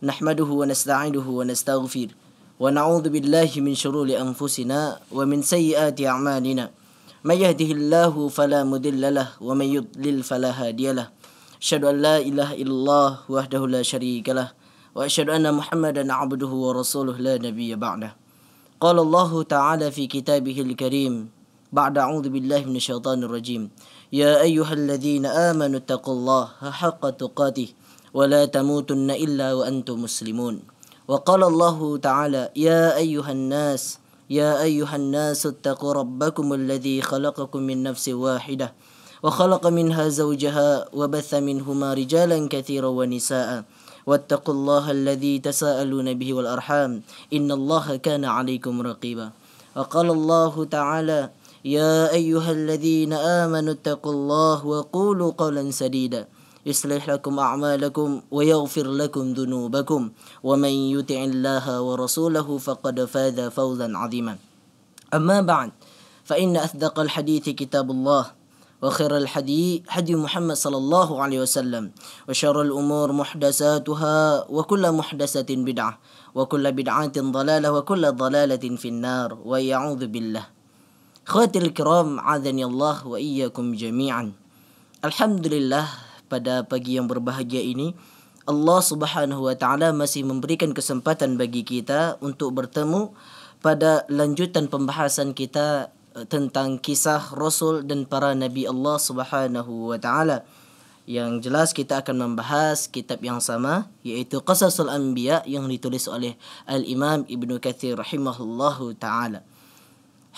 نحمده ونستعينه ونستغفره ونعوذ بالله من شرور أنفسنا ومن سيئات أعمالنا من يهده الله فلا مضل له ومن يضلل فلا هادي له أشهد أن لا إله إلا الله وحده لا شريك له وأشهد أن محمدا عبده ورسوله لا نبي بعده قال الله تعالى في كتابه الكريم بعد أعوذ بالله من الشيطان الرجيم يا أيها الذين آمنوا اتقوا الله حق تقاته ولا تموتن إلا وأنتم مسلمون وقال الله تعالى يا أيها الناس يا أيها الناس اتقوا ربكم الذي خلقكم من نفس واحدة وخلق منها زوجها وبث منهما رجالا كثيرا ونساء واتقوا الله الذي تساءلون به والأرحام إن الله كان عليكم رقيبا وقال الله تعالى يا أيها الذين آمنوا اتقوا الله وقولوا قولا سديدا يصلح لكم أعمالكم ويغفر لكم ذنوبكم ومن يطع الله ورسوله فقد فاز فوزا عظيما أما بعد فإن أصدق الحديث كتاب الله وخير الحديث حديث محمد صلى الله عليه وسلم وشر الأمور محدثاتها وكل محدثة بدعة وكل بدعة ضلالة وكل ضلالة في النار ويعوذ بالله خواتي الكرام عاذني الله وإياكم جميعا الحمد لله pada pagi yang berbahagia ini Allah Subhanahu wa taala masih memberikan kesempatan bagi kita untuk bertemu pada lanjutan pembahasan kita eh, tentang kisah rasul dan para nabi Allah Subhanahu wa taala yang jelas kita akan membahas kitab yang sama yaitu Qasasul Anbiya yang ditulis oleh Al-Imam Ibn Kathir rahimahullahu ta'ala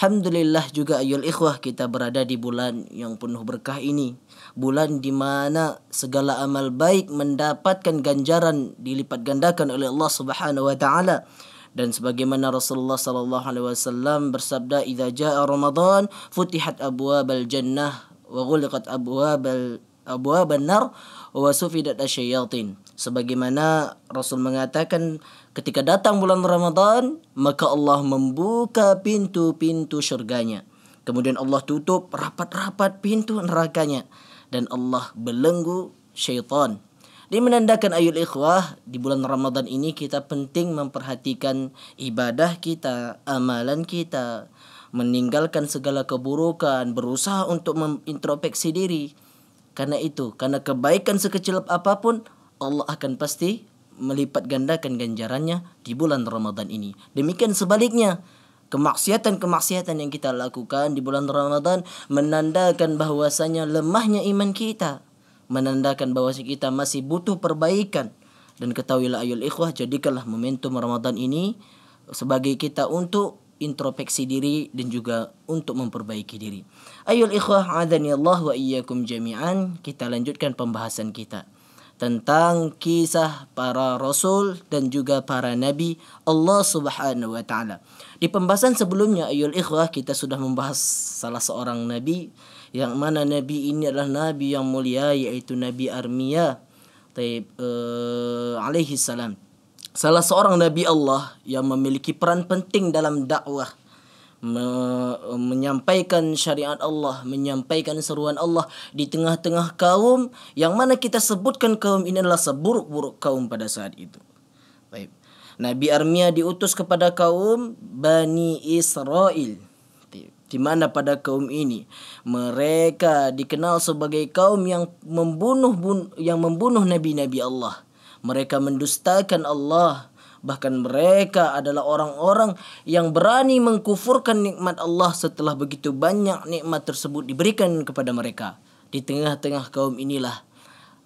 Alhamdulillah juga ayol ikhwah kita berada di bulan yang penuh berkah ini bulan di mana segala amal baik mendapatkan ganjaran dilipat gandakan oleh Allah Subhanahu wa taala dan sebagaimana Rasulullah sallallahu alaihi wasallam bersabda idza jaa ramadan futihat abwabal jannah wa ghuliqat abwabal abwaban nar wa sufidat asyayatin sebagaimana Rasul mengatakan ketika datang bulan Ramadan maka Allah membuka pintu-pintu surganya kemudian Allah tutup rapat-rapat pintu nerakanya dan Allah belenggu syaitan. Di menandakan ayat ikhwah di bulan Ramadan ini kita penting memperhatikan ibadah kita, amalan kita, meninggalkan segala keburukan, berusaha untuk mengintrospeksi diri. Karena itu, karena kebaikan sekecil apapun Allah akan pasti melipat gandakan ganjarannya di bulan Ramadan ini. Demikian sebaliknya, kemaksiatan-kemaksiatan yang kita lakukan di bulan Ramadan menandakan bahwasanya lemahnya iman kita, menandakan bahwa kita masih butuh perbaikan. Dan ketahuilah ayol ikhwah, jadikanlah momentum Ramadan ini sebagai kita untuk introspeksi diri dan juga untuk memperbaiki diri. Ayol ikhwah, adhani Allah wa iyyakum jami'an. Kita lanjutkan pembahasan kita tentang kisah para rasul dan juga para nabi Allah Subhanahu wa taala. Di pembahasan sebelumnya ayol ikhwah kita sudah membahas salah seorang nabi yang mana nabi ini adalah nabi yang mulia yaitu nabi Armia taib uh, alaihi salam. Salah seorang nabi Allah yang memiliki peran penting dalam dakwah me menyampaikan syariat Allah, menyampaikan seruan Allah di tengah-tengah kaum yang mana kita sebutkan kaum ini adalah seburuk-buruk kaum pada saat itu. Nabi Armia diutus kepada kaum Bani Israel di mana pada kaum ini mereka dikenal sebagai kaum yang membunuh yang membunuh nabi-nabi Allah. Mereka mendustakan Allah, bahkan mereka adalah orang-orang yang berani mengkufurkan nikmat Allah setelah begitu banyak nikmat tersebut diberikan kepada mereka. Di tengah-tengah kaum inilah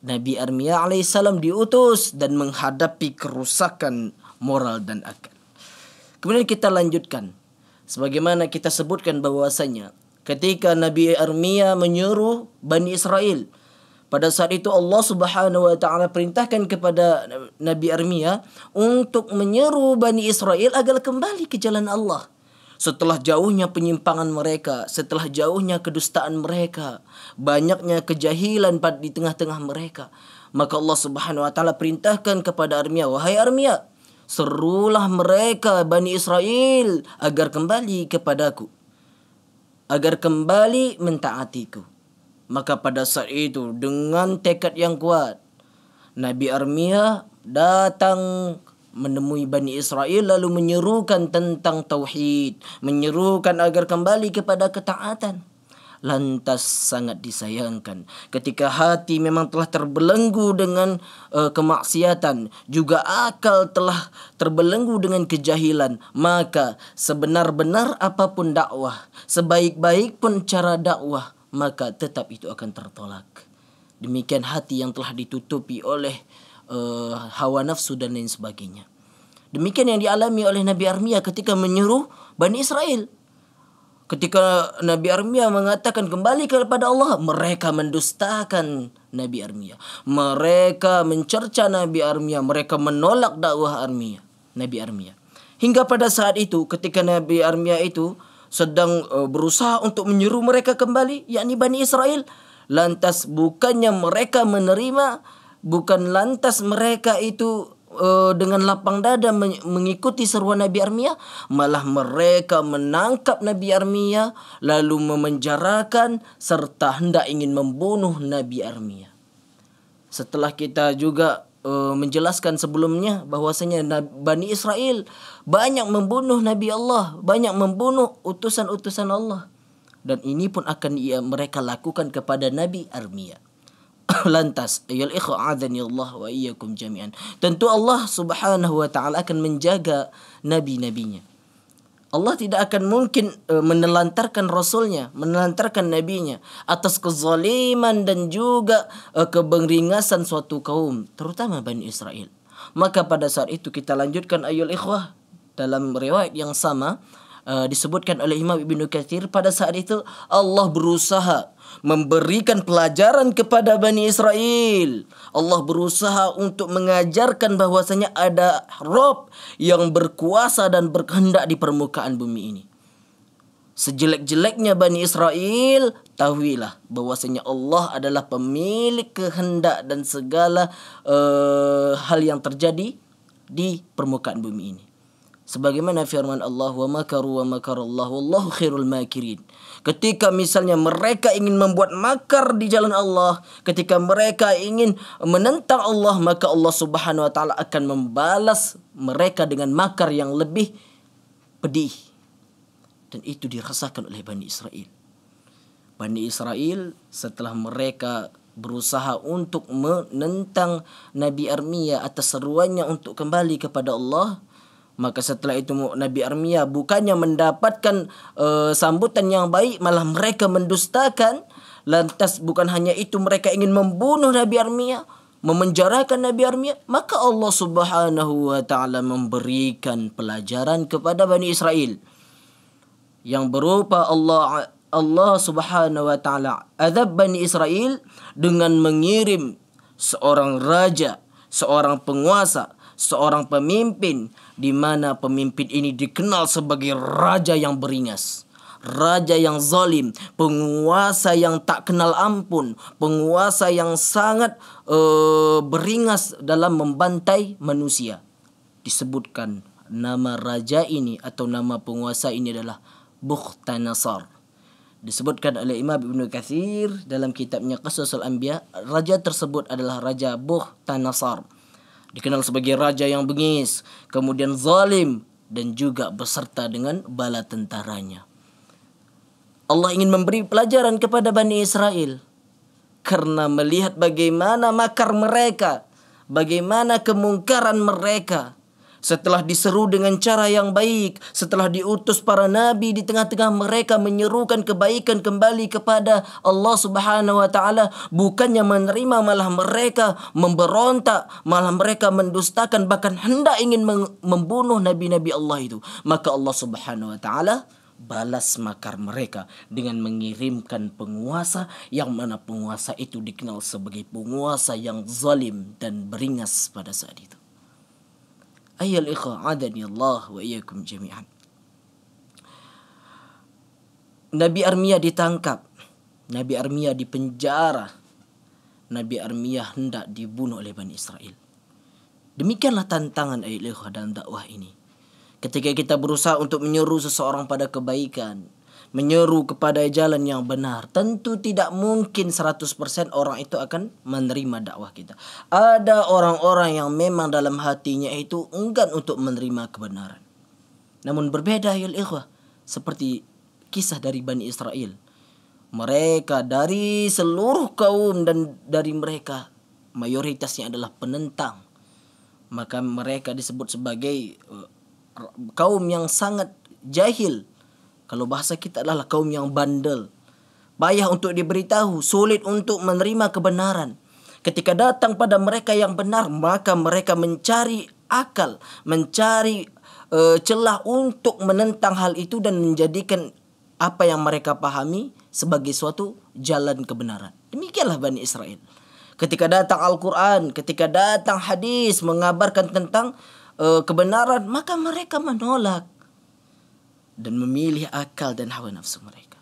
Nabi Armia alaihissalam diutus dan menghadapi kerusakan moral dan akal. Kemudian kita lanjutkan. Sebagaimana kita sebutkan bahwasanya ketika Nabi Armia menyuruh Bani Israel pada saat itu Allah Subhanahu wa taala perintahkan kepada Nabi Armia untuk menyeru Bani Israel agar kembali ke jalan Allah. Setelah jauhnya penyimpangan mereka, setelah jauhnya kedustaan mereka, banyaknya kejahilan di tengah-tengah mereka, maka Allah Subhanahu wa taala perintahkan kepada Armia, wahai Armia, serulah mereka Bani Israel agar kembali kepadaku agar kembali mentaatiku maka pada saat itu dengan tekad yang kuat Nabi Armia datang menemui Bani Israel lalu menyerukan tentang tauhid menyerukan agar kembali kepada ketaatan lantas sangat disayangkan. Ketika hati memang telah terbelenggu dengan uh, kemaksiatan, juga akal telah terbelenggu dengan kejahilan, maka sebenar-benar apapun dakwah, sebaik-baik pun cara dakwah, maka tetap itu akan tertolak. Demikian hati yang telah ditutupi oleh uh, hawa nafsu dan lain sebagainya. Demikian yang dialami oleh Nabi Armia ketika menyuruh Bani Israel Ketika Nabi Armia mengatakan kembali kepada Allah, mereka mendustakan Nabi Armia. Mereka mencerca Nabi Armia, mereka menolak dakwah Armia, Nabi Armia. Hingga pada saat itu ketika Nabi Armia itu sedang e, berusaha untuk menyuruh mereka kembali, yakni Bani Israel, lantas bukannya mereka menerima, bukan lantas mereka itu uh, dengan lapang dada mengikuti seruan Nabi Armia malah mereka menangkap Nabi Armia lalu memenjarakan serta hendak ingin membunuh Nabi Armia setelah kita juga uh, menjelaskan sebelumnya bahwasanya Bani Israel banyak membunuh Nabi Allah banyak membunuh utusan-utusan Allah dan ini pun akan ia mereka lakukan kepada Nabi Armia Lantas, ayol ikhwa Allah wa iyyakum jami'an. Tentu Allah subhanahu wa ta'ala akan menjaga nabi-nabinya. Allah tidak akan mungkin e, menelantarkan Rasulnya, menelantarkan Nabinya atas kezaliman dan juga e, keberingasan suatu kaum, terutama Bani Israel. Maka pada saat itu kita lanjutkan ayul ikhwah dalam riwayat yang sama e, disebutkan oleh Imam Ibnu Katsir pada saat itu Allah berusaha memberikan pelajaran kepada Bani Israel. Allah berusaha untuk mengajarkan bahwasanya ada Rob yang berkuasa dan berkehendak di permukaan bumi ini. Sejelek-jeleknya Bani Israel, tahuilah bahwasanya Allah adalah pemilik kehendak dan segala uh, hal yang terjadi di permukaan bumi ini. Sebagaimana firman Allah, "Wa makaru wa makarallahu wallahu khairul makirin." Ketika misalnya mereka ingin membuat makar di jalan Allah, ketika mereka ingin menentang Allah, maka Allah Subhanahu wa taala akan membalas mereka dengan makar yang lebih pedih. Dan itu dirasakan oleh Bani Israel. Bani Israel setelah mereka berusaha untuk menentang Nabi Armia atas seruannya untuk kembali kepada Allah, Maka setelah itu Nabi Armia bukannya mendapatkan uh, sambutan yang baik malah mereka mendustakan. Lantas bukan hanya itu mereka ingin membunuh Nabi Armia, memenjarakan Nabi Armia. Maka Allah Subhanahu wa taala memberikan pelajaran kepada Bani Israel yang berupa Allah Allah Subhanahu wa taala azab Bani Israel dengan mengirim seorang raja, seorang penguasa, seorang pemimpin di mana pemimpin ini dikenal sebagai raja yang beringas, raja yang zalim, penguasa yang tak kenal ampun, penguasa yang sangat uh, beringas dalam membantai manusia. Disebutkan nama raja ini atau nama penguasa ini adalah Bukhtanasar. Disebutkan oleh Imam Ibn Kathir dalam kitabnya Qasasul Anbiya, raja tersebut adalah raja Bukhtanasar dikenal sebagai raja yang bengis, kemudian zalim dan juga beserta dengan bala tentaranya. Allah ingin memberi pelajaran kepada Bani Israel karena melihat bagaimana makar mereka, bagaimana kemungkaran mereka, Setelah diseru dengan cara yang baik, setelah diutus para nabi di tengah-tengah mereka menyerukan kebaikan kembali kepada Allah Subhanahu wa taala, bukannya menerima malah mereka memberontak, malah mereka mendustakan bahkan hendak ingin membunuh nabi-nabi Allah itu. Maka Allah Subhanahu wa taala balas makar mereka dengan mengirimkan penguasa yang mana penguasa itu dikenal sebagai penguasa yang zalim dan beringas pada saat itu. أيها الإخوة عادني الله وإياكم jami'an. Nabi Armiyah ditangkap Nabi Armiyah dipenjara Nabi Armiyah hendak dibunuh oleh Bani Israel Demikianlah tantangan ayat dan dakwah ini Ketika kita berusaha untuk menyuruh seseorang pada kebaikan menyeru kepada jalan yang benar. Tentu tidak mungkin 100% orang itu akan menerima dakwah kita. Ada orang-orang yang memang dalam hatinya itu enggan untuk menerima kebenaran. Namun berbeda ya ikhwah. Seperti kisah dari Bani Israel. Mereka dari seluruh kaum dan dari mereka mayoritasnya adalah penentang. Maka mereka disebut sebagai eh, kaum yang sangat jahil kalau bahasa kita adalah kaum yang bandel. Payah untuk diberitahu, sulit untuk menerima kebenaran. Ketika datang pada mereka yang benar, maka mereka mencari akal, mencari eh, celah untuk menentang hal itu dan menjadikan apa yang mereka pahami sebagai suatu jalan kebenaran. Demikianlah Bani Israel. Ketika datang Al-Quran, ketika datang hadis mengabarkan tentang eh, kebenaran, maka mereka menolak. dan memilih akal dan hawa nafsu mereka.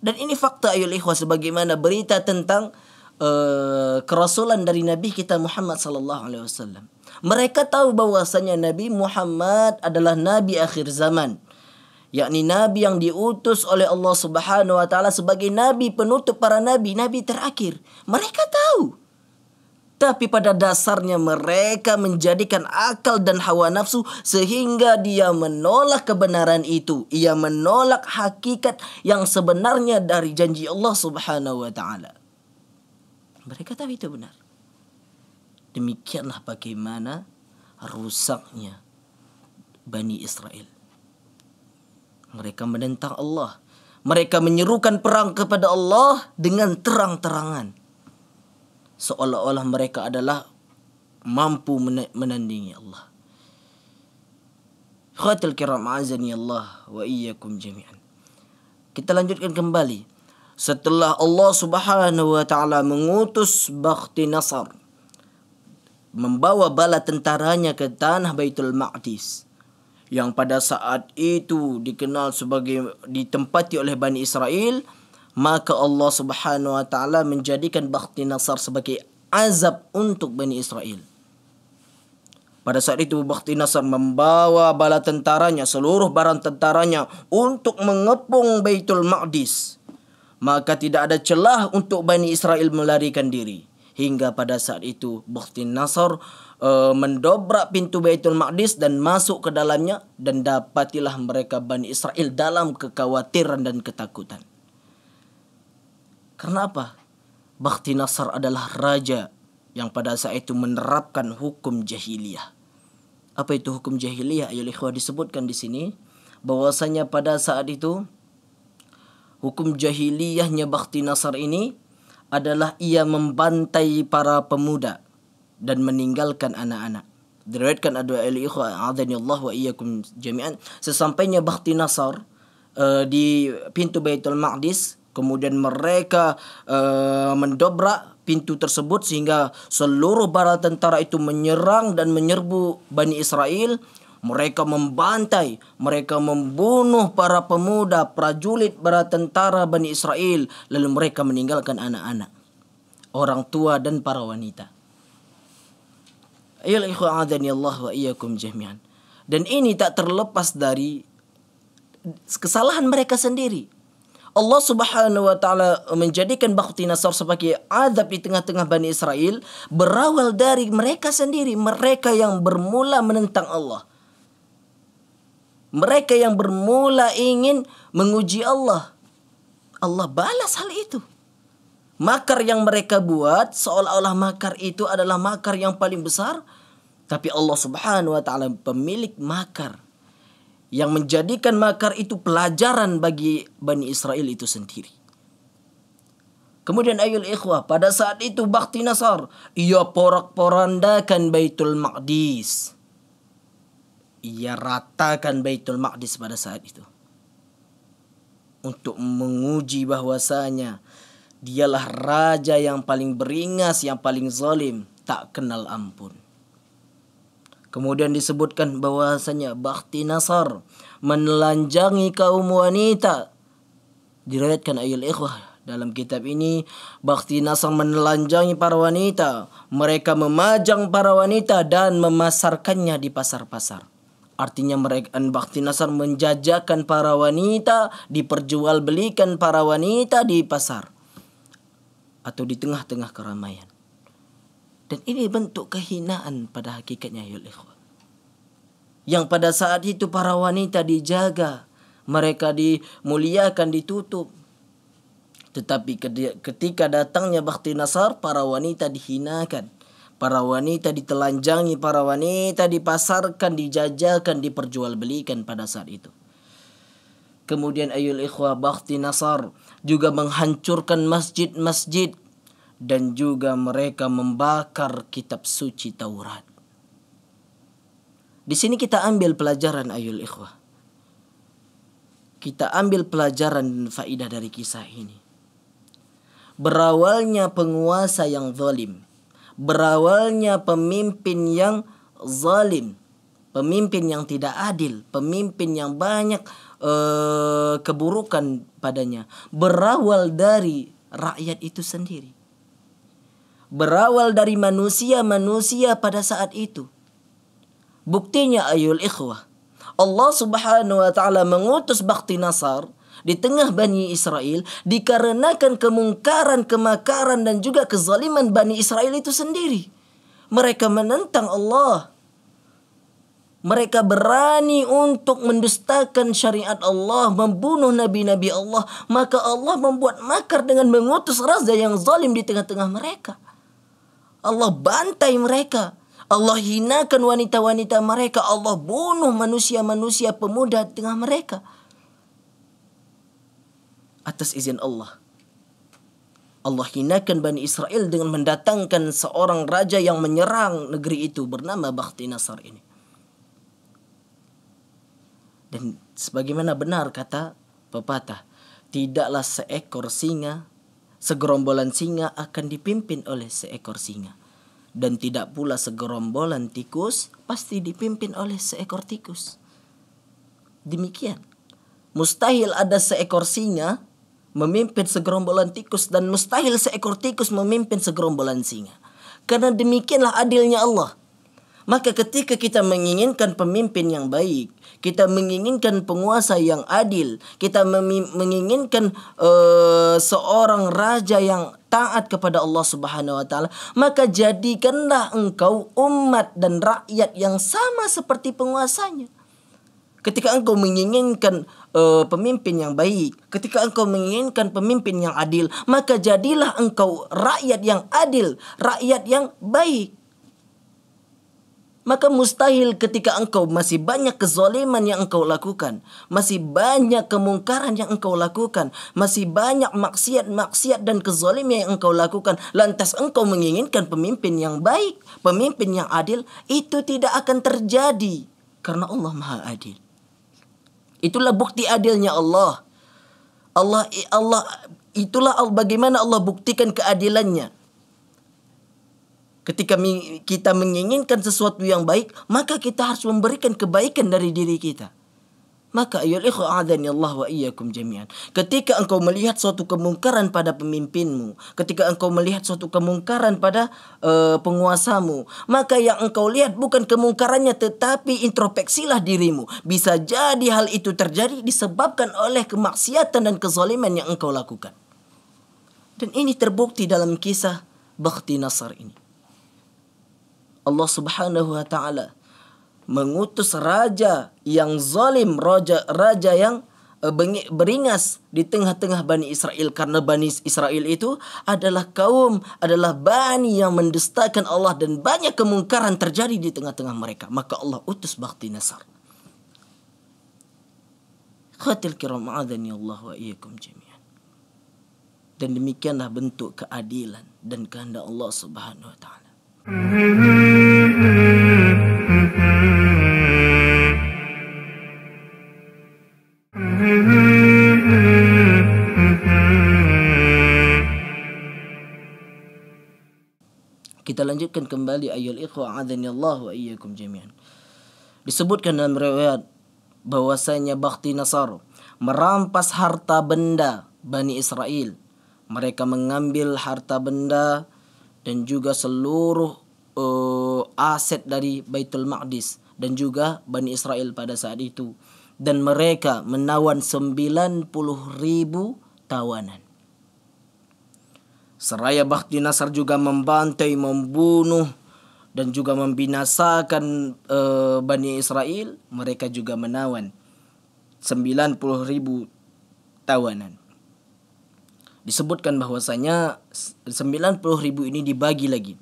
Dan ini fakta ayol ikhwah sebagaimana berita tentang uh, kerasulan dari Nabi kita Muhammad sallallahu alaihi wasallam. Mereka tahu bahwasanya Nabi Muhammad adalah nabi akhir zaman. Yakni nabi yang diutus oleh Allah Subhanahu wa taala sebagai nabi penutup para nabi, nabi terakhir. Mereka tahu. tapi pada dasarnya mereka menjadikan akal dan hawa nafsu sehingga dia menolak kebenaran itu. Ia menolak hakikat yang sebenarnya dari janji Allah Subhanahu wa taala. Mereka tahu itu benar. Demikianlah bagaimana rusaknya Bani Israel. Mereka menentang Allah. Mereka menyerukan perang kepada Allah dengan terang-terangan seolah-olah mereka adalah mampu menandingi Allah. Khatil kiram azani Allah wa iyyakum jami'an. Kita lanjutkan kembali. Setelah Allah Subhanahu wa taala mengutus Bakhti Nasr membawa bala tentaranya ke tanah Baitul Maqdis yang pada saat itu dikenal sebagai ditempati oleh Bani Israel maka Allah Subhanahu wa taala menjadikan bakti nasar sebagai azab untuk Bani Israel. Pada saat itu Bakhti Nasar membawa bala tentaranya, seluruh barang tentaranya untuk mengepung Baitul Maqdis. Maka tidak ada celah untuk Bani Israel melarikan diri. Hingga pada saat itu Bakhti Nasar uh, mendobrak pintu Baitul Maqdis dan masuk ke dalamnya dan dapatilah mereka Bani Israel dalam kekhawatiran dan ketakutan. Karena apa? Bakti Nasar adalah raja yang pada saat itu menerapkan hukum jahiliyah. Apa itu hukum jahiliyah? Ayol ikhwah disebutkan di sini bahwasanya pada saat itu hukum jahiliyahnya Bakti Nasar ini adalah ia membantai para pemuda dan meninggalkan anak-anak. Diriwayatkan ada al-ikhwa Allah wa iyyakum jami'an sesampainya Bakti Nasar uh, eh, di pintu Baitul Maqdis Kemudian mereka uh, mendobrak pintu tersebut sehingga seluruh bala tentara itu menyerang dan menyerbu Bani Israel. Mereka membantai, mereka membunuh para pemuda, prajurit, para tentara Bani Israel. Lalu mereka meninggalkan anak-anak, orang tua dan para wanita. wa iyyakum jami'an. Dan ini tak terlepas dari kesalahan mereka sendiri Allah Subhanahu wa taala menjadikan bakhti Nasar sebagai azab di tengah-tengah Bani Israel berawal dari mereka sendiri, mereka yang bermula menentang Allah. Mereka yang bermula ingin menguji Allah. Allah balas hal itu. Makar yang mereka buat seolah-olah makar itu adalah makar yang paling besar, tapi Allah Subhanahu wa taala pemilik makar yang menjadikan makar itu pelajaran bagi Bani Israel itu sendiri. Kemudian ayul ikhwah pada saat itu bakti Nasar ia porak-porandakan Baitul Maqdis. Ia ratakan Baitul Maqdis pada saat itu. Untuk menguji bahwasanya dialah raja yang paling beringas, yang paling zalim, tak kenal ampun. Kemudian disebutkan bahwasanya bakti nasar menelanjangi kaum wanita. Diriwayatkan ayat ikhwah dalam kitab ini bakti nasar menelanjangi para wanita. Mereka memajang para wanita dan memasarkannya di pasar-pasar. Artinya mereka bakti nasar menjajakan para wanita, diperjualbelikan para wanita di pasar atau di tengah-tengah keramaian. Dan ini bentuk kehinaan pada hakikatnya ayol ikhwan. Yang pada saat itu para wanita dijaga, mereka dimuliakan, ditutup. Tetapi ketika datangnya bakti nasar, para wanita dihinakan. Para wanita ditelanjangi, para wanita dipasarkan, dijajakan, diperjualbelikan pada saat itu. Kemudian ayul ikhwah bakti nasar juga menghancurkan masjid-masjid dan juga mereka membakar kitab suci Taurat. Di sini kita ambil pelajaran ayul ikhwah. Kita ambil pelajaran dan faidah dari kisah ini. Berawalnya penguasa yang zalim, berawalnya pemimpin yang zalim, pemimpin yang tidak adil, pemimpin yang banyak uh, keburukan padanya, berawal dari rakyat itu sendiri berawal dari manusia-manusia pada saat itu. Buktinya ayul ikhwah. Allah subhanahu wa ta'ala mengutus bakti Nasar di tengah Bani Israel dikarenakan kemungkaran, kemakaran dan juga kezaliman Bani Israel itu sendiri. Mereka menentang Allah. Mereka berani untuk mendustakan syariat Allah, membunuh nabi-nabi Allah. Maka Allah membuat makar dengan mengutus raja yang zalim di tengah-tengah mereka. Allah bantai mereka. Allah hinakan wanita-wanita mereka. Allah bunuh manusia-manusia pemuda tengah mereka. Atas izin Allah. Allah hinakan Bani Israel dengan mendatangkan seorang raja yang menyerang negeri itu bernama Bakhti Nasar ini. Dan sebagaimana benar kata pepatah, tidaklah seekor singa segerombolan singa akan dipimpin oleh seekor singa. Dan tidak pula segerombolan tikus pasti dipimpin oleh seekor tikus. Demikian, mustahil ada seekor singa memimpin segerombolan tikus dan mustahil seekor tikus memimpin segerombolan singa. Karena demikianlah adilnya Allah. Maka ketika kita menginginkan pemimpin yang baik, kita menginginkan penguasa yang adil, kita menginginkan uh, seorang raja yang taat kepada Allah Subhanahu wa taala, maka jadikanlah engkau umat dan rakyat yang sama seperti penguasanya. Ketika engkau menginginkan uh, pemimpin yang baik, ketika engkau menginginkan pemimpin yang adil, maka jadilah engkau rakyat yang adil, rakyat yang baik maka mustahil ketika engkau masih banyak kezoliman yang engkau lakukan, masih banyak kemungkaran yang engkau lakukan, masih banyak maksiat-maksiat dan kezoliman yang engkau lakukan, lantas engkau menginginkan pemimpin yang baik, pemimpin yang adil, itu tidak akan terjadi karena Allah Maha Adil. Itulah bukti adilnya Allah. Allah Allah itulah bagaimana Allah buktikan keadilannya Ketika kita menginginkan sesuatu yang baik, maka kita harus memberikan kebaikan dari diri kita. Maka ayol ikhwa adhani Allah wa iyyakum jami'an. Ketika engkau melihat suatu kemungkaran pada pemimpinmu, ketika engkau melihat suatu kemungkaran pada eh, penguasamu, maka yang engkau lihat bukan kemungkarannya tetapi introspeksilah dirimu. Bisa jadi hal itu terjadi disebabkan oleh kemaksiatan dan kezaliman yang engkau lakukan. Dan ini terbukti dalam kisah Bakti Nasar ini. Allah Subhanahu wa taala mengutus raja yang zalim, raja raja yang eh, beringas di tengah-tengah Bani Israel karena Bani Israel itu adalah kaum adalah bani yang mendustakan Allah dan banyak kemungkaran terjadi di tengah-tengah mereka maka Allah utus bakti Nasar khatil kiram adani Allah wa iyyakum jami'an dan demikianlah bentuk keadilan dan kehendak Allah Subhanahu wa taala kita lanjutkan kembali ayol ikhwa Allah wa iyyakum jami'an. Disebutkan dalam riwayat bahwasanya Bakti Nasar merampas harta benda Bani Israel. Mereka mengambil harta benda dan juga seluruh uh, aset dari Baitul Maqdis dan juga Bani Israel pada saat itu dan mereka menawan puluh ribu tawanan. Seraya Bakti Nasar juga membantai, membunuh dan juga membinasakan e, Bani Israel. Mereka juga menawan puluh ribu tawanan disebutkan bahwasanya 90 ribu ini dibagi lagi.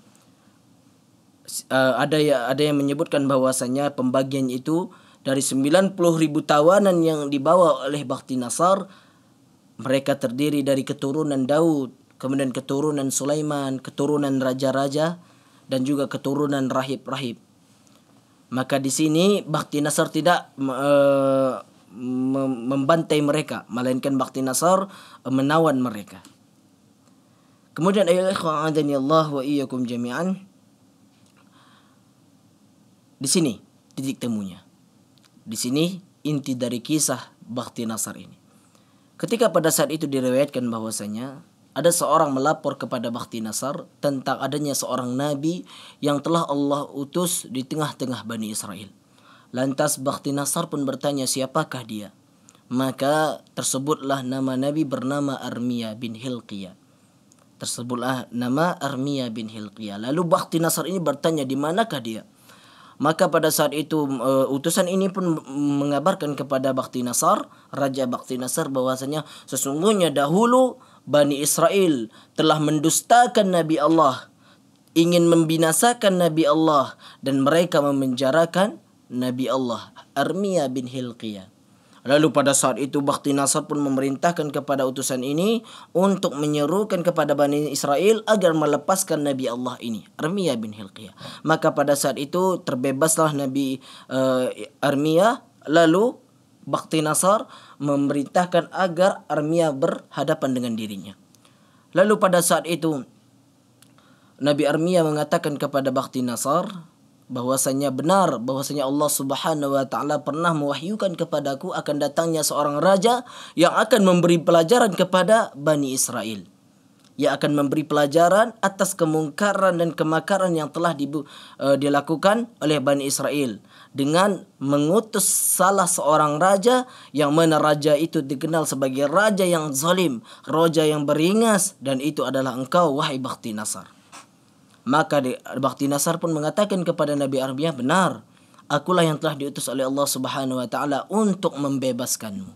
Uh, ada ya ada yang menyebutkan bahwasanya pembagian itu dari 90 ribu tawanan yang dibawa oleh Bakti Nasar mereka terdiri dari keturunan Daud, kemudian keturunan Sulaiman, keturunan raja-raja dan juga keturunan rahib-rahib. Maka di sini Bakti Nasar tidak uh, membantai mereka melainkan bakti nasar eh, menawan mereka kemudian ayat ikhwan adani Allah wa iyyakum jami'an di sini titik temunya di sini inti dari kisah bakti nasar ini ketika pada saat itu direwetkan bahwasanya ada seorang melapor kepada Bakti Nasar tentang adanya seorang nabi yang telah Allah utus di tengah-tengah Bani Israel. Lantas Bakti Nasar pun bertanya siapakah dia? maka tersebutlah nama Nabi bernama Armiya bin Hilqiyah. Tersebutlah nama Armiya bin Hilqiyah. Lalu Bakti Nasar ini bertanya di manakah dia? Maka pada saat itu uh, utusan ini pun mengabarkan kepada Bakti Nasar, Raja Bakti Nasar bahwasanya sesungguhnya dahulu Bani Israel telah mendustakan Nabi Allah, ingin membinasakan Nabi Allah dan mereka memenjarakan Nabi Allah, Armiya bin Hilqiyah. Lalu pada saat itu Bakti Nasar pun memerintahkan kepada utusan ini untuk menyerukan kepada Bani Israel agar melepaskan Nabi Allah ini, Armiyah bin Hilqiyah. Maka pada saat itu terbebaslah Nabi uh, Armiyah lalu Bakti Nasar memerintahkan agar Armiyah berhadapan dengan dirinya. Lalu pada saat itu Nabi Armiyah mengatakan kepada Bakti Nasar, bahwasanya benar bahwasanya Allah Subhanahu wa taala pernah mewahyukan kepadaku akan datangnya seorang raja yang akan memberi pelajaran kepada Bani Israel. Ia akan memberi pelajaran atas kemungkaran dan kemakaran yang telah uh, dilakukan oleh Bani Israel dengan mengutus salah seorang raja yang mana raja itu dikenal sebagai raja yang zalim, raja yang beringas dan itu adalah engkau wahai Bakhti Nasar. Maka Bakti Nasar pun mengatakan kepada Nabi Arbiyah, benar, akulah yang telah diutus oleh Allah Subhanahu wa taala untuk membebaskanmu.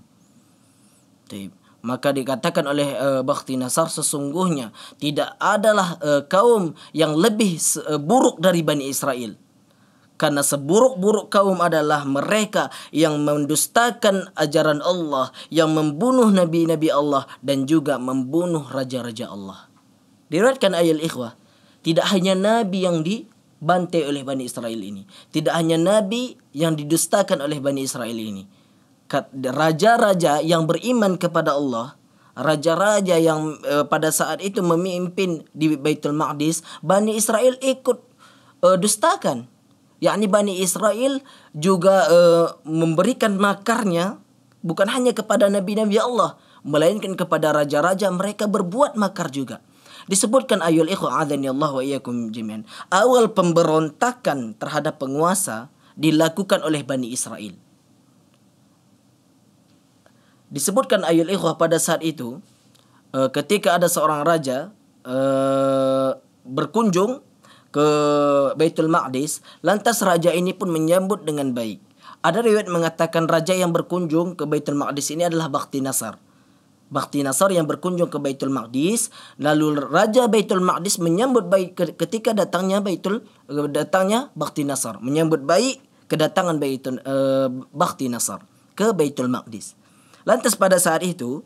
Taip. Maka dikatakan oleh e, Bakti Nasar sesungguhnya tidak adalah e, kaum yang lebih e, buruk dari Bani Israel. Karena seburuk-buruk kaum adalah mereka yang mendustakan ajaran Allah, yang membunuh nabi-nabi Allah dan juga membunuh raja-raja Allah. Diriwayatkan ayat ikhwah tidak hanya Nabi yang dibantai oleh Bani Israel ini. Tidak hanya Nabi yang didustakan oleh Bani Israel ini. Raja-raja yang beriman kepada Allah, raja-raja yang e, pada saat itu memimpin di Baitul Maqdis, Bani Israel ikut e, dustakan. Yakni Bani Israel juga e, memberikan makarnya bukan hanya kepada nabi-nabi Allah, melainkan kepada raja-raja mereka berbuat makar juga. Disebutkan ayul ikhwa Allah wa iyyakum jami'an. Awal pemberontakan terhadap penguasa dilakukan oleh Bani Israel. Disebutkan ayul ikhwa pada saat itu eh, ketika ada seorang raja eh, berkunjung ke Baitul Maqdis, lantas raja ini pun menyambut dengan baik. Ada riwayat mengatakan raja yang berkunjung ke Baitul Maqdis ini adalah Bakti Nasar Bakti Nasar yang berkunjung ke Baitul Maqdis lalu raja Baitul Maqdis menyambut baik ketika datangnya Baitul eh, datangnya Bakhtinasar menyambut baik kedatangan Baitul uh, eh, Bakhtinasar ke Baitul Maqdis lantas pada saat itu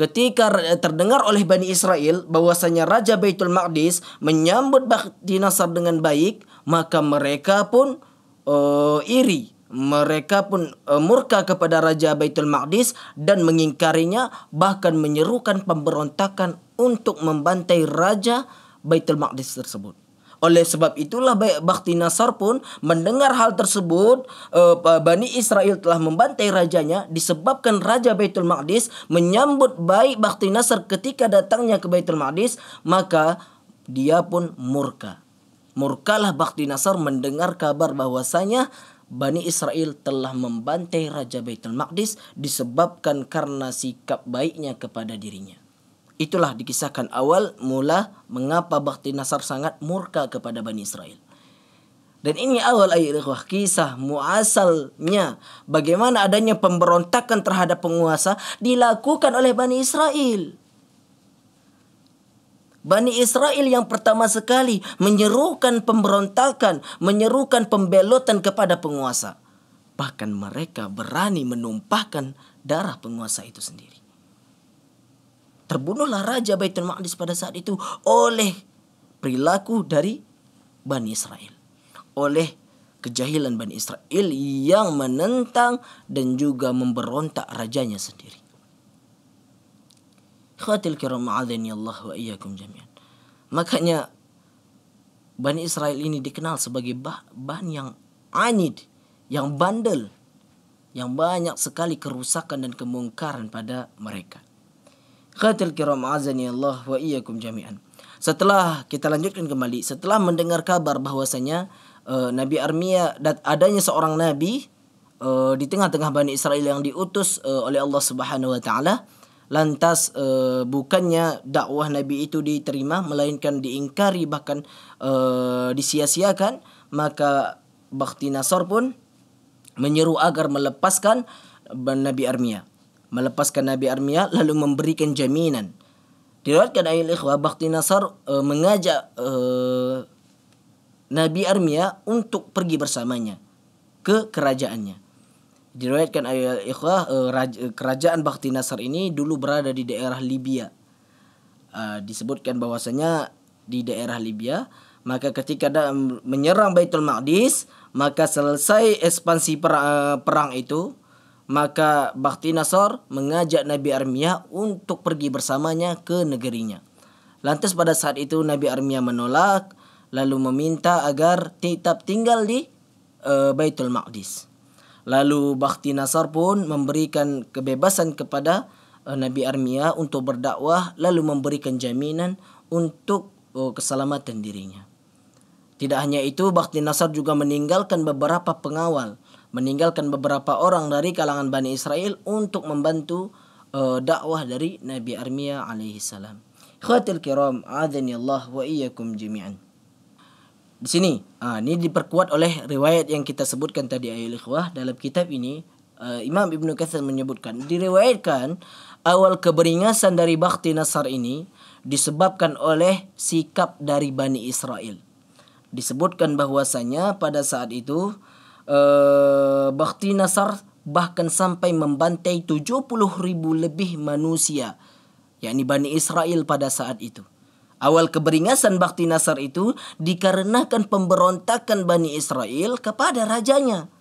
ketika eh, terdengar oleh Bani Israel bahwasanya Raja Baitul Maqdis menyambut Bakti Nasar dengan baik, maka mereka pun uh, iri mereka pun uh, murka kepada Raja Baitul Maqdis dan mengingkarinya bahkan menyerukan pemberontakan untuk membantai Raja Baitul Maqdis tersebut. Oleh sebab itulah Bakti Nasar pun mendengar hal tersebut uh, Bani Israel telah membantai rajanya disebabkan Raja Baitul Maqdis menyambut baik Bakti Nasar ketika datangnya ke Baitul Maqdis maka dia pun murka. Murkalah Bakti Nasar mendengar kabar bahwasanya Bani Israel telah membantai Raja Baitul Maqdis disebabkan karena sikap baiknya kepada dirinya. Itulah dikisahkan awal mula mengapa Bakti Nasar sangat murka kepada Bani Israel. Dan ini awal ayat kisah muasalnya bagaimana adanya pemberontakan terhadap penguasa dilakukan oleh Bani Israel. Bani Israel yang pertama sekali menyerukan pemberontakan, menyerukan pembelotan kepada penguasa. Bahkan mereka berani menumpahkan darah penguasa itu sendiri. Terbunuhlah Raja Baitul Maqdis pada saat itu oleh perilaku dari Bani Israel. Oleh kejahilan Bani Israel yang menentang dan juga memberontak rajanya sendiri. Khatil kiram ya Allah wa iyyakum jami'an. Makanya Bani Israel ini dikenal sebagai bah bahan yang anid, yang bandel, yang banyak sekali kerusakan dan kemungkaran pada mereka. Khatil kiram ya Allah wa iyyakum jami'an. Setelah kita lanjutkan kembali, setelah mendengar kabar bahwasanya uh, Nabi Armia dan adanya seorang nabi uh, di tengah-tengah Bani Israel yang diutus uh, oleh Allah Subhanahu wa taala, lantas eh, bukannya dakwah Nabi itu diterima melainkan diingkari bahkan eh, disia-siakan maka Bakti Nasar pun menyeru agar melepaskan Nabi Armia melepaskan Nabi Armia lalu memberikan jaminan diriwayatkan ayat ikhwah Bakti Nasar eh, mengajak Nabi Armia untuk pergi bersamanya ke kerajaannya Diriwayatkan ayat ikhwah eh, kerajaan Bakhti Nasr ini dulu berada di daerah Libya. Ah, disebutkan bahwasanya di daerah Libya, maka ketika dah menyerang Baitul Maqdis, maka selesai ekspansi perang eh, itu, maka Bakhti Nasr mengajak Nabi Armia untuk pergi bersamanya ke negerinya. Lantas pada saat itu Nabi Armia menolak lalu meminta agar tetap tinggal di eh, Baitul Maqdis. Lalu Bakhti Nasar pun memberikan kebebasan kepada uh, Nabi Armia untuk berdakwah lalu memberikan jaminan untuk uh, keselamatan dirinya. Tidak hanya itu, Bakhti Nasar juga meninggalkan beberapa pengawal, meninggalkan beberapa orang dari kalangan Bani Israel untuk membantu uh, dakwah dari Nabi Armia alaihi salam. Khatil kiram, adhani Allah wa iyyakum jami'an di sini ah, ini diperkuat oleh riwayat yang kita sebutkan tadi ayat ikhwah dalam kitab ini uh, Imam Ibnu Katsir menyebutkan diriwayatkan awal keberingasan dari Bakti Nasar ini disebabkan oleh sikap dari Bani Israel disebutkan bahwasanya pada saat itu uh, Bakti Nasar bahkan sampai membantai 70 ribu lebih manusia yakni Bani Israel pada saat itu Awal keberingasan Bakti Nasar itu dikarenakan pemberontakan Bani Israel kepada rajanya.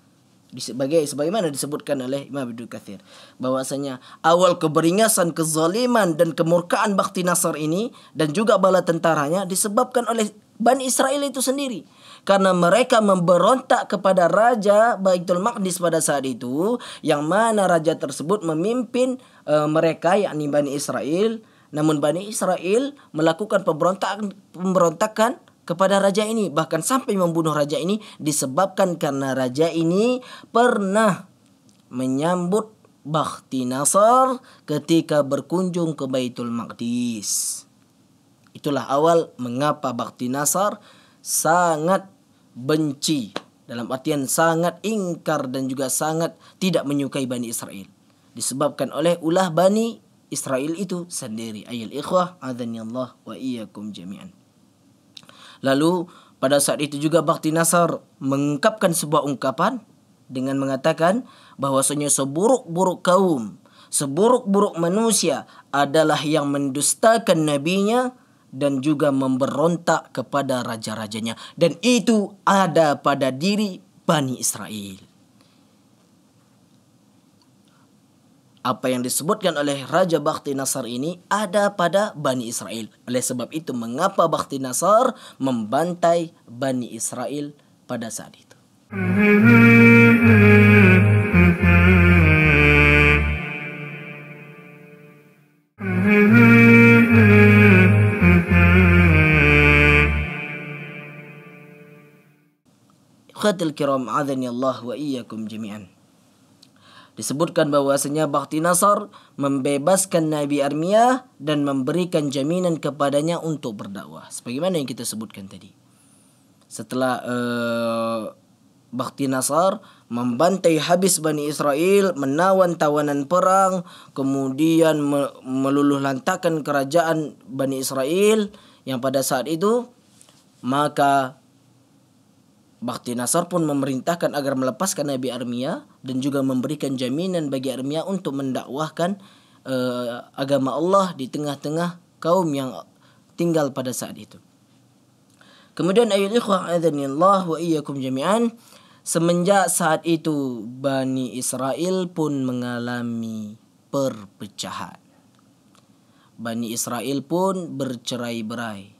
Sebagai sebagaimana disebutkan oleh Imam Abdul Kathir bahwasanya awal keberingasan kezaliman dan kemurkaan Bakti Nasar ini dan juga bala tentaranya disebabkan oleh Bani Israel itu sendiri karena mereka memberontak kepada raja Baitul Maqdis pada saat itu yang mana raja tersebut memimpin e, mereka yakni Bani Israel namun Bani Israel melakukan pemberontakan, pemberontakan kepada raja ini bahkan sampai membunuh raja ini disebabkan karena raja ini pernah menyambut Bakhti Nasar ketika berkunjung ke Baitul Maqdis. Itulah awal mengapa Bakhti Nasar sangat benci dalam artian sangat ingkar dan juga sangat tidak menyukai Bani Israel disebabkan oleh ulah Bani Israel itu sendiri. ayat ikhwah Allah wa iyyakum jami'an. Lalu pada saat itu juga Bakti Nasar mengungkapkan sebuah ungkapan dengan mengatakan bahwasanya seburuk-buruk kaum, seburuk-buruk manusia adalah yang mendustakan nabinya dan juga memberontak kepada raja-rajanya dan itu ada pada diri Bani Israel. Apa yang disebutkan oleh Raja Bakti Nasar ini ada pada Bani Israel. Oleh sebab itu mengapa Bakti Nasar membantai Bani Israel pada saat itu. Khatil kiram azani Allah wa iyyakum jami'an. Disebutkan bahwasanya Bakti Nasar membebaskan Nabi Armiyah dan memberikan jaminan kepadanya untuk berdakwah. Sebagaimana yang kita sebutkan tadi. Setelah uh, Bakti Nasar membantai habis Bani Israel, menawan tawanan perang, kemudian meluluh lantakan kerajaan Bani Israel yang pada saat itu maka Bakti Nasar pun memerintahkan agar melepaskan Nabi Armia dan juga memberikan jaminan bagi Armia untuk mendakwahkan uh, agama Allah di tengah-tengah kaum yang tinggal pada saat itu. Kemudian ayat ikhwah adzanillah wa iyyakum jami'an semenjak saat itu Bani Israel pun mengalami perpecahan. Bani Israel pun bercerai-berai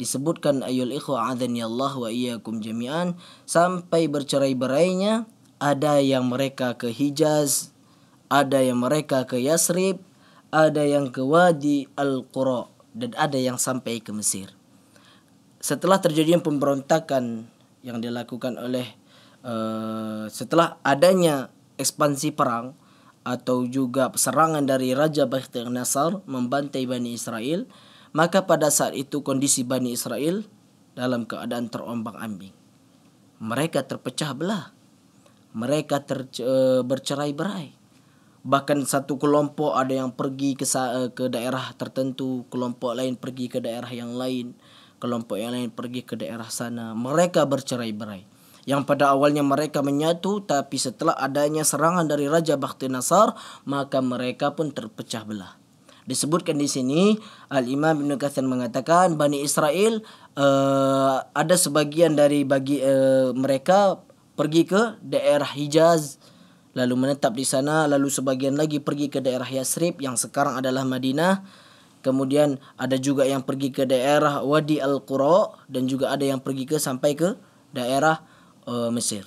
disebutkan ayul ikhwa Allah wa iyyakum jami'an sampai bercerai-berainya ada yang mereka ke Hijaz, ada yang mereka ke Yasrib, ada yang ke Wadi Al-Qura dan ada yang sampai ke Mesir. Setelah terjadinya pemberontakan yang dilakukan oleh uh, setelah adanya ekspansi perang atau juga serangan dari Raja Bakhtir Nasar membantai Bani Israel, Maka pada saat itu kondisi Bani Israel dalam keadaan terombang ambing. Mereka terpecah belah. Mereka ter, eh, bercerai berai. Bahkan satu kelompok ada yang pergi ke, eh, ke daerah tertentu. Kelompok lain pergi ke daerah yang lain. Kelompok yang lain pergi ke daerah sana. Mereka bercerai berai. Yang pada awalnya mereka menyatu. Tapi setelah adanya serangan dari Raja Bakhti Nasar. Maka mereka pun terpecah belah disebutkan di sini al-Imam Ibn Kathir mengatakan Bani Israel uh, ada sebagian dari bagi uh, mereka pergi ke daerah Hijaz lalu menetap di sana lalu sebagian lagi pergi ke daerah Yasrib yang sekarang adalah Madinah kemudian ada juga yang pergi ke daerah Wadi Al-Qura dan juga ada yang pergi ke sampai ke daerah uh, Mesir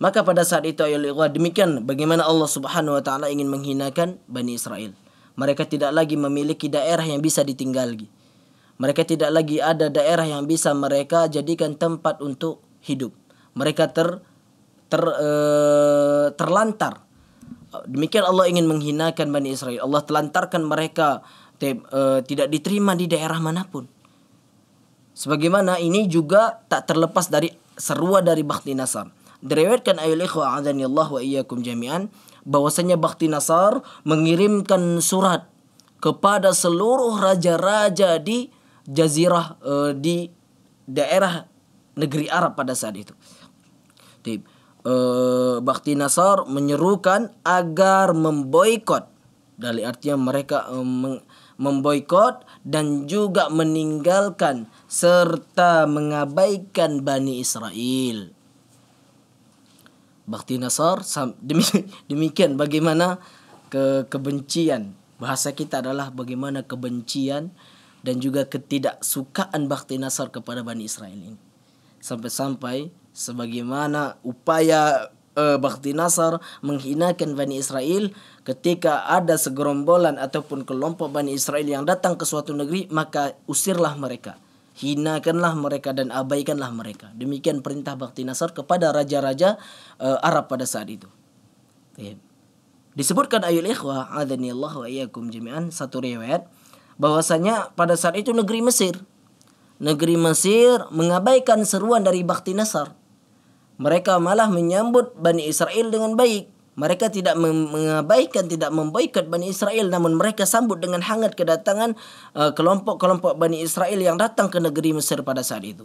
Maka pada saat itu ayat demikian bagaimana Allah Subhanahu wa taala ingin menghinakan Bani Israel. Mereka tidak lagi memiliki daerah yang bisa ditinggali. Mereka tidak lagi ada daerah yang bisa mereka jadikan tempat untuk hidup. Mereka ter ter uh, terlantar. Demikian Allah ingin menghinakan Bani Israel. Allah telantarkan mereka te, uh, tidak diterima di daerah manapun. Sebagaimana ini juga tak terlepas dari seruan dari Bakhti Nasar. Diriwayatkan ayol ikhwa wa iyyakum jami'an bahwasanya Bakti Nasar mengirimkan surat kepada seluruh raja-raja di jazirah e, di daerah negeri Arab pada saat itu. Tip. E, eh, Bakti Nasar menyerukan agar memboikot dari artinya mereka e, memboikot dan juga meninggalkan serta mengabaikan Bani Israel. Bakti Nasar demikian bagaimana ke kebencian bahasa kita adalah bagaimana kebencian dan juga ketidaksukaan Bakti Nasar kepada Bani Israel ini sampai-sampai sebagaimana upaya uh, Bakti Nasar menghinakan Bani Israel ketika ada segerombolan ataupun kelompok Bani Israel yang datang ke suatu negeri maka usirlah mereka. hinakanlah mereka dan abaikanlah mereka. Demikian perintah Bakti Nasar kepada raja-raja uh, Arab pada saat itu. Disebutkan ayul ikhwah Allah wa iyyakum jami'an satu riwayat bahwasanya pada saat itu negeri Mesir negeri Mesir mengabaikan seruan dari Bakti Nasar. Mereka malah menyambut Bani Israel dengan baik mereka tidak mengabaikan, tidak memboikot Bani Israel, namun mereka sambut dengan hangat kedatangan eh, kelompok-kelompok uh, Bani Israel yang datang ke negeri Mesir pada saat itu.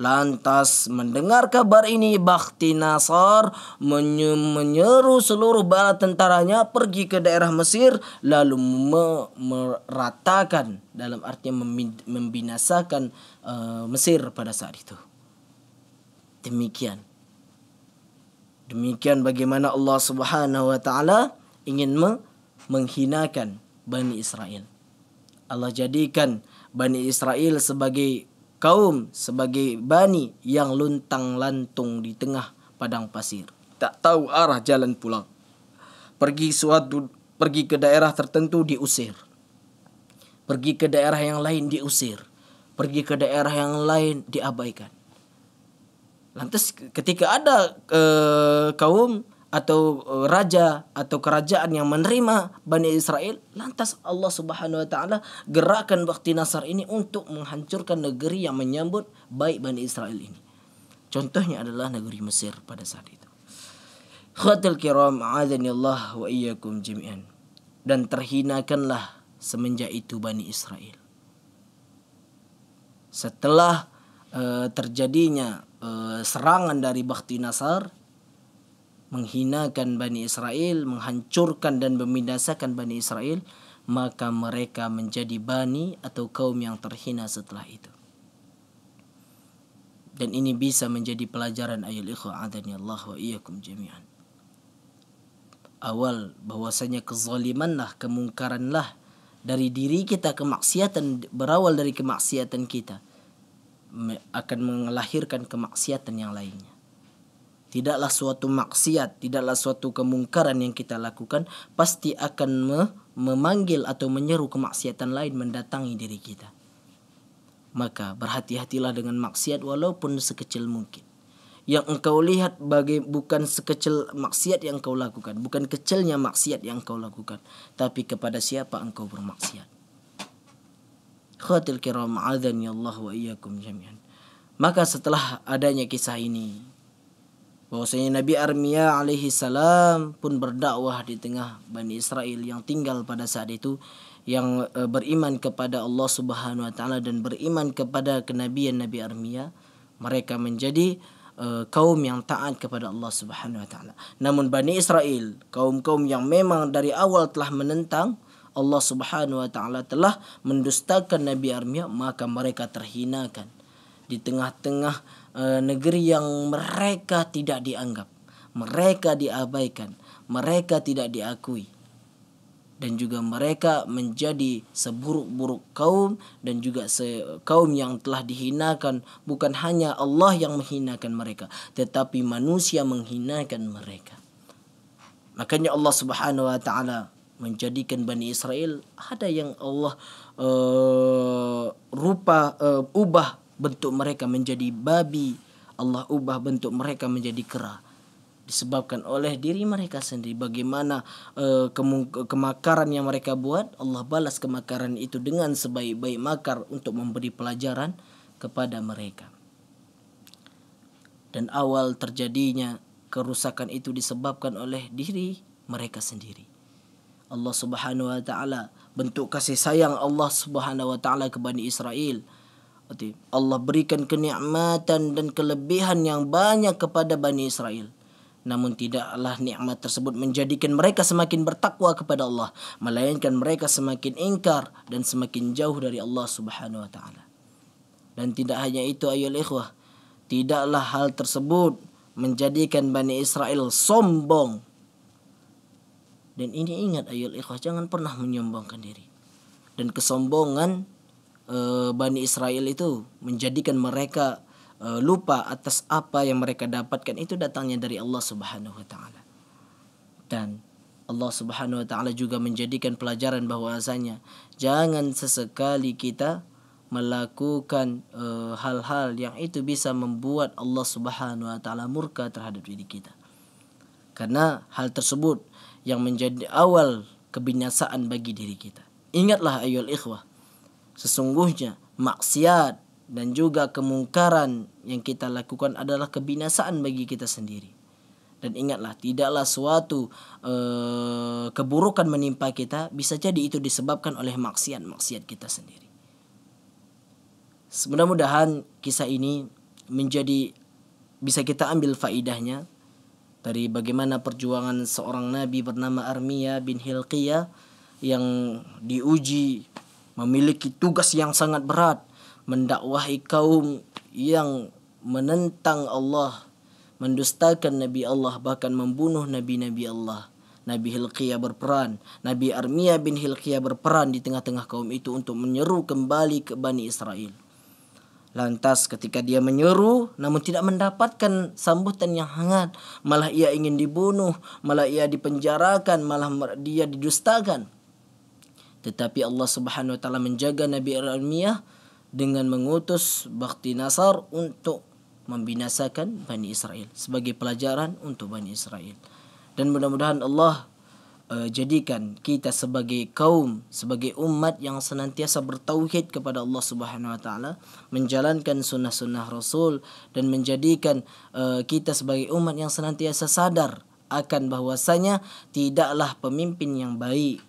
Lantas mendengar kabar ini Bakhti Nasar menyeru seluruh bala tentaranya pergi ke daerah Mesir lalu meratakan dalam artinya membinasakan uh, Mesir pada saat itu. Demikian Demikian bagaimana Allah Subhanahu wa taala ingin menghinakan Bani Israel. Allah jadikan Bani Israel sebagai kaum, sebagai bani yang luntang-lantung di tengah padang pasir. Tak tahu arah jalan pulang. Pergi suatu pergi ke daerah tertentu diusir. Pergi ke daerah yang lain diusir. Pergi ke daerah yang lain diabaikan Lantas ketika ada eh, kaum atau eh, raja atau kerajaan yang menerima Bani Israel, lantas Allah Subhanahu wa taala gerakan bakti Nasar ini untuk menghancurkan negeri yang menyambut baik Bani Israel ini. Contohnya adalah negeri Mesir pada saat itu. Khatil kiram Allah wa iyyakum jami'an. Dan terhinakanlah semenjak itu Bani Israel. Setelah eh, terjadinya Eh, serangan dari Bakti Nasar menghinakan Bani Israel, menghancurkan dan membinasakan Bani Israel, maka mereka menjadi bani atau kaum yang terhina setelah itu. Dan ini bisa menjadi pelajaran ayat ikhwa adani Allah wa iyyakum jami'an. Awal bahwasanya kezalimanlah, kemungkaranlah dari diri kita kemaksiatan berawal dari kemaksiatan kita akan melahirkan kemaksiatan yang lainnya. Tidaklah suatu maksiat, tidaklah suatu kemungkaran yang kita lakukan pasti akan me memanggil atau menyeru kemaksiatan lain mendatangi diri kita. Maka berhati-hatilah dengan maksiat walaupun sekecil mungkin. Yang engkau lihat bagai bukan sekecil maksiat yang engkau lakukan, bukan kecilnya maksiat yang engkau lakukan, tapi kepada siapa engkau bermaksiat. Khatil kiram adhan ya Allah wa iyyakum jami'an. Maka setelah adanya kisah ini bahwasanya Nabi Armia alaihi salam pun berdakwah di tengah Bani Israel yang tinggal pada saat itu yang eh, beriman kepada Allah Subhanahu wa taala dan beriman kepada kenabian Nabi Armia mereka menjadi uh, kaum yang taat kepada Allah Subhanahu wa taala. Namun Bani Israel, kaum-kaum yang memang dari awal telah menentang Allah Subhanahu wa taala telah mendustakan Nabi Armia maka mereka terhinakan di tengah-tengah e, negeri yang mereka tidak dianggap mereka diabaikan mereka tidak diakui dan juga mereka menjadi seburuk-buruk kaum dan juga se kaum yang telah dihinakan bukan hanya Allah yang menghinakan mereka tetapi manusia menghinakan mereka makanya Allah Subhanahu wa taala menjadikan Bani Israel ada yang Allah uh, rupa uh, ubah bentuk mereka menjadi babi Allah ubah bentuk mereka menjadi kera disebabkan oleh diri mereka sendiri bagaimana uh, kemakaran yang mereka buat Allah balas kemakaran itu dengan sebaik-baik makar untuk memberi pelajaran kepada mereka dan awal terjadinya kerusakan itu disebabkan oleh diri mereka sendiri Allah Subhanahu Wa Taala bentuk kasih sayang Allah Subhanahu Wa Taala ke Bani Israel. Allah berikan kenikmatan dan kelebihan yang banyak kepada Bani Israel. Namun tidaklah nikmat tersebut menjadikan mereka semakin bertakwa kepada Allah, melainkan mereka semakin ingkar dan semakin jauh dari Allah Subhanahu wa taala. Dan tidak hanya itu ayat ikhwah, tidaklah hal tersebut menjadikan Bani Israel sombong Dan ini ingat ayol ikhwah jangan pernah menyombongkan diri. Dan kesombongan e, Bani Israel itu menjadikan mereka e, lupa atas apa yang mereka dapatkan itu datangnya dari Allah Subhanahu wa taala. Dan Allah Subhanahu wa taala juga menjadikan pelajaran bahwasanya jangan sesekali kita melakukan eh, hal-hal e, hal -hal yang itu bisa membuat Allah Subhanahu wa taala murka terhadap diri kita. Karena hal tersebut yang menjadi awal kebinasaan bagi diri kita. Ingatlah ayol ikhwah, sesungguhnya maksiat dan juga kemungkaran yang kita lakukan adalah kebinasaan bagi kita sendiri. Dan ingatlah, tidaklah suatu e, keburukan menimpa kita bisa jadi itu disebabkan oleh maksiat-maksiat kita sendiri. Mudah-mudahan kisah ini menjadi bisa kita ambil faidahnya dari bagaimana perjuangan seorang nabi bernama Armia bin Hilqiyah yang diuji memiliki tugas yang sangat berat mendakwahi kaum yang menentang Allah mendustakan Nabi Allah bahkan membunuh Nabi-Nabi Allah Nabi Hilqiyah berperan Nabi Armia bin Hilqiyah berperan di tengah-tengah kaum itu untuk menyeru kembali ke Bani Israel Lantas ketika dia menyuruh namun tidak mendapatkan sambutan yang hangat, malah ia ingin dibunuh, malah ia dipenjarakan, malah dia didustakan. Tetapi Allah Subhanahu wa taala menjaga Nabi Irmiyah dengan mengutus Bakti Nasar untuk membinasakan Bani Israel sebagai pelajaran untuk Bani Israel. Dan mudah-mudahan Allah uh, jadikan kita sebagai kaum sebagai umat yang senantiasa bertauhid kepada Allah Subhanahu wa taala menjalankan sunnah-sunnah Rasul dan menjadikan uh, kita sebagai umat yang senantiasa sadar akan bahwasanya tidaklah pemimpin yang baik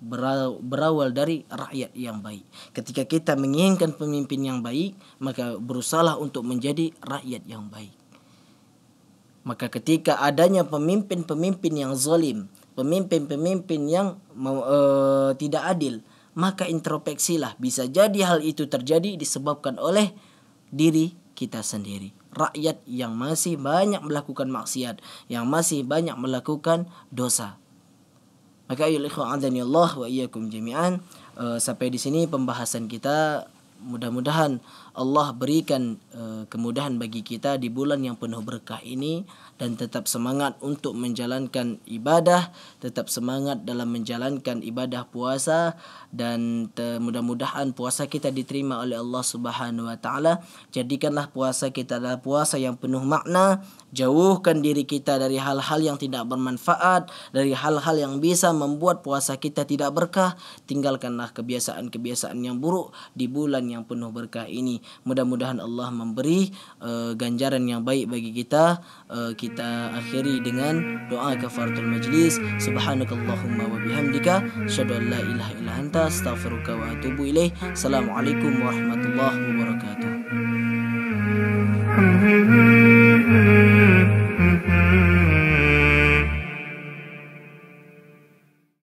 berawal dari rakyat yang baik. Ketika kita menginginkan pemimpin yang baik, maka berusahalah untuk menjadi rakyat yang baik. Maka ketika adanya pemimpin-pemimpin yang zalim, pemimpin-pemimpin yang uh, tidak adil, maka introspeksilah. Bisa jadi hal itu terjadi disebabkan oleh diri kita sendiri. Rakyat yang masih banyak melakukan maksiat, yang masih banyak melakukan dosa. Maka ayo ikhwan wa iyyakum jami'an. Eh, sampai di sini pembahasan kita mudah-mudahan Allah berikan eh, kemudahan bagi kita di bulan yang penuh berkah ini dan tetap semangat untuk menjalankan ibadah, tetap semangat dalam menjalankan ibadah puasa dan mudah-mudahan puasa kita diterima oleh Allah Subhanahu wa taala. Jadikanlah puasa kita adalah puasa yang penuh makna, jauhkan diri kita dari hal-hal yang tidak bermanfaat, dari hal-hal yang bisa membuat puasa kita tidak berkah, tinggalkanlah kebiasaan-kebiasaan yang buruk di bulan yang penuh berkah ini. Mudah-mudahan Allah memberi uh, ganjaran yang baik bagi kita. Uh, kita akhiri dengan doa kafaratul majlis. Subhanakallahumma wa bihamdika asyhadu an la ilaha illa anta astaghfiruka wa atubu ilaik. Assalamualaikum warahmatullahi wabarakatuh. Mm-hmm.